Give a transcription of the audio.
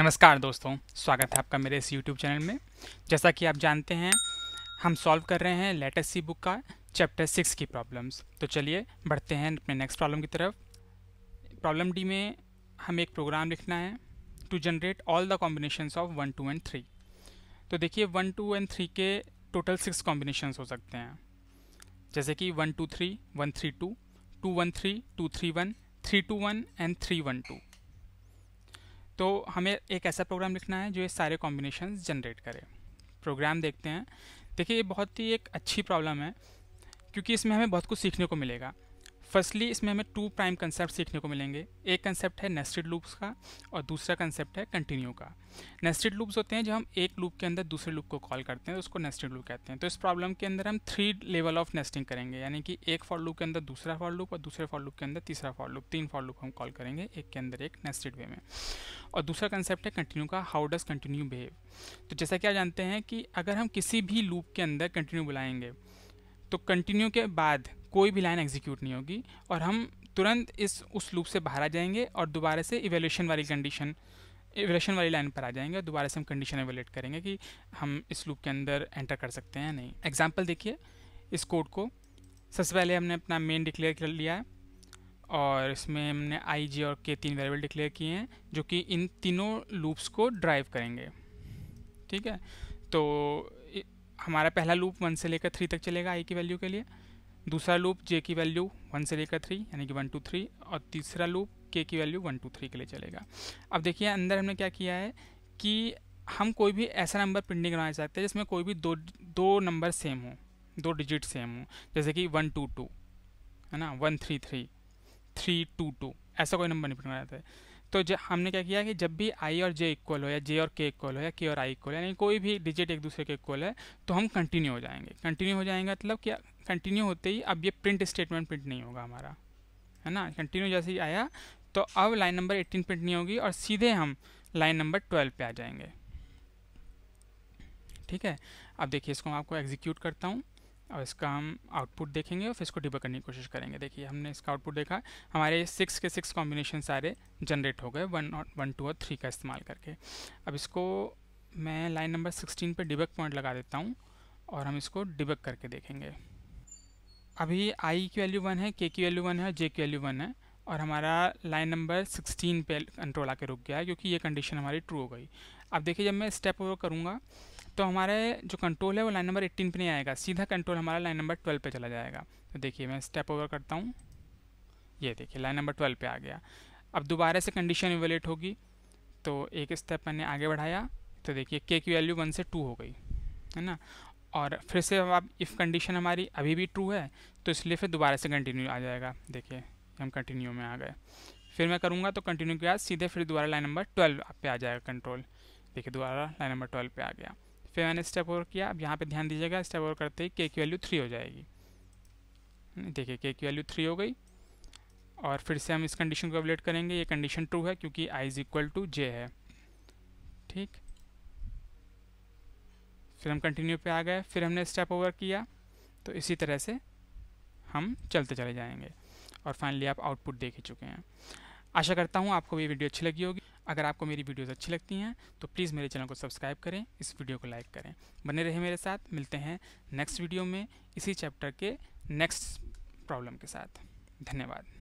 नमस्कार दोस्तों स्वागत है आपका मेरे इस YouTube चैनल में जैसा कि आप जानते हैं हम सॉल्व कर रहे हैं लेटेस्ट सी बुक का चैप्टर सिक्स की प्रॉब्लम्स तो चलिए बढ़ते हैं अपने नेक्स्ट प्रॉब्लम की तरफ प्रॉब्लम डी में हमें एक प्रोग्राम लिखना है to generate all the combination of one two and three तो देखिए वन टू एंड थ्री के टोटल सिक्स कॉम्बिनेशन हो सकते हैं जैसे कि one two three one three two two one three two three one three two one and three one two तो हमें एक ऐसा प्रोग्राम लिखना है जो ये सारे कॉम्बिनेशन जनरेट करे प्रोग्राम देखते हैं देखिए ये बहुत ही एक अच्छी प्रॉब्लम है क्योंकि इसमें हमें बहुत कुछ सीखने को मिलेगा फर्स्टली इसमें हमें टू प्राइम कंसेप्ट सीखने को मिलेंगे एक कंसेप्ट है नेस्टेड लूप्स का और दूसरा कंसेप्ट है कंटिन्यू का नेस्टेड लूप्स होते हैं जो हम एक लूप के अंदर दूसरे लूप को कॉल करते हैं तो उसको नेस्टेड लूप कहते हैं तो इस प्रॉब्लम के अंदर हम थ्री लेवल ऑफ नेस्टिंग करेंगे यानी कि एक फॉर लूप के अंदर दूसरा फॉर लूप और दूसरे फॉर लूप के अंदर तीसरा फॉर लूप तीन फॉर लूप हम कॉल करेंगे एक के अंदर एक नेस्टेड वे में और दूसरा कंसेप्ट है कंटिन्यू का हाउ डज कंटिन्यू बिहेव तो जैसा कि आप जानते हैं कि अगर हम किसी भी लूप के अंदर कंटिन्यू बुलाएंगे तो कंटिन्यू के बाद कोई भी लाइन एग्जीक्यूट नहीं होगी और हम तुरंत इस उस लूप से बाहर आ जाएंगे और दोबारा से इवेल्यूशन वाली कंडीशन इवेल्यूशन वाली लाइन पर आ जाएंगे दोबारा से हम कंडीशन एवेलेट करेंगे कि हम इस लूप के अंदर एंटर कर सकते हैं या नहीं एग्जाम्पल देखिए इस कोड को सबसे पहले हमने अपना मेन डिक्लेयर कर लिया है और इसमें हमने आई जी और के तीन वेरिएबल डिक्लेयर किए हैं जो कि इन तीनों लूप्स को ड्राइव करेंगे ठीक है तो हमारा पहला लूप वन से लेकर थ्री तक चलेगा आई की वैल्यू के लिए दूसरा लूप जे की वैल्यू वन से लेकर थ्री यानी कि वन टू थ्री और तीसरा लूप के की वैल्यू वन टू थ्री के लिए चलेगा अब देखिए अंदर हमने क्या किया है कि हम कोई भी ऐसा नंबर प्रिंट नहीं करवाना हैं जिसमें कोई भी दो दो नंबर सेम हो दो डिजिट सेम हो जैसे कि वन टू टू है ना one three three three two two ऐसा कोई नंबर नहीं प्रिंट जाता है तो हमने क्या किया कि जब भी आई और जे इक्वल हो या जे और के इक्वल हो या के और आई इक्वल यानी कोई भी डिजिट एक दूसरे के इक्वल है तो हम कंटिन्यू हो जाएंगे कंटिन्यू हो जाएंगे मतलब क्या कंटिन्यू होते ही अब ये प्रिंट स्टेटमेंट प्रिंट नहीं होगा हमारा है ना कंटिन्यू जैसे ही आया तो अब लाइन नंबर एटीन प्रिंट नहीं होगी और सीधे हम लाइन नंबर ट्वेल्व पे आ जाएंगे ठीक है अब देखिए इसको मैं आपको एग्जीक्यूट करता हूँ और इसका हम आउटपुट देखेंगे और फिर इसको डिबक करने की कोशिश करेंगे देखिए हमने इसका आउटपुट देखा हमारे सिक्स के सिक्स कॉम्बिनेशन सारे जनरेट हो गए वन नॉट वन टू और थ्री का इस्तेमाल करके अब इसको मैं लाइन नंबर सिक्सटीन पर डिबक पॉइंट लगा देता हूँ और हम इसको डिबक करके देखेंगे अभी आई की वैल्यू वन है के की वैल्यू वन है जे की वैल्यू वन है और हमारा लाइन नंबर 16 पे कंट्रोल आके रुक गया है क्योंकि ये कंडीशन हमारी ट्रू हो गई अब देखिए जब मैं स्टेप ओवर करूँगा तो हमारे जो कंट्रोल है वो लाइन नंबर 18 पे नहीं आएगा सीधा कंट्रोल हमारा लाइन नंबर 12 पे चला जाएगा तो देखिए मैं स्टेप ओवर करता हूँ ये देखिए लाइन नंबर 12 पे आ गया अब दोबारा से कंडीशन इवेलेट होगी तो एक स्टेप मैंने आगे बढ़ाया तो देखिए के की वैल्यू वन से टू हो गई है ना और फिर से अब इफ़ कंडीशन हमारी अभी भी ट्रू है तो इसलिए फिर दोबारा से कंटिन्यू आ जाएगा देखिए हम कंटिन्यू में आ गए फिर मैं करूँगा तो कंटिन्यू के बाद सीधे फिर दोबारा लाइन नंबर ट्वेल्व पे आ जाएगा कंट्रोल देखिए दोबारा लाइन नंबर ट्वेल्व पे आ गया पे मैंने स्टेप ओवर किया अब यहाँ पे ध्यान दीजिएगा स्टेप ओवर करते ही के की वैल्यू थ्री हो जाएगी देखिए के की वैल्यू थ्री हो गई और फिर से हम इस कंडीशन को अपडेट करेंगे ये कंडीशन ट्रू है क्योंकि I is equal to J है ठीक फिर हम कंटिन्यू पे आ गए फिर हमने स्टेप ओवर किया तो इसी तरह से हम चलते चले जाएंगे और फाइनली आप आउटपुट देख ही चुके हैं आशा करता हूँ आपको ये वीडियो अच्छी लगी होगी अगर आपको मेरी वीडियोज़ अच्छी लगती हैं तो प्लीज़ मेरे चैनल को सब्सक्राइब करें इस वीडियो को लाइक करें बने रहे मेरे साथ मिलते हैं नेक्स्ट वीडियो में इसी चैप्टर के नेक्स्ट प्रॉब्लम के साथ धन्यवाद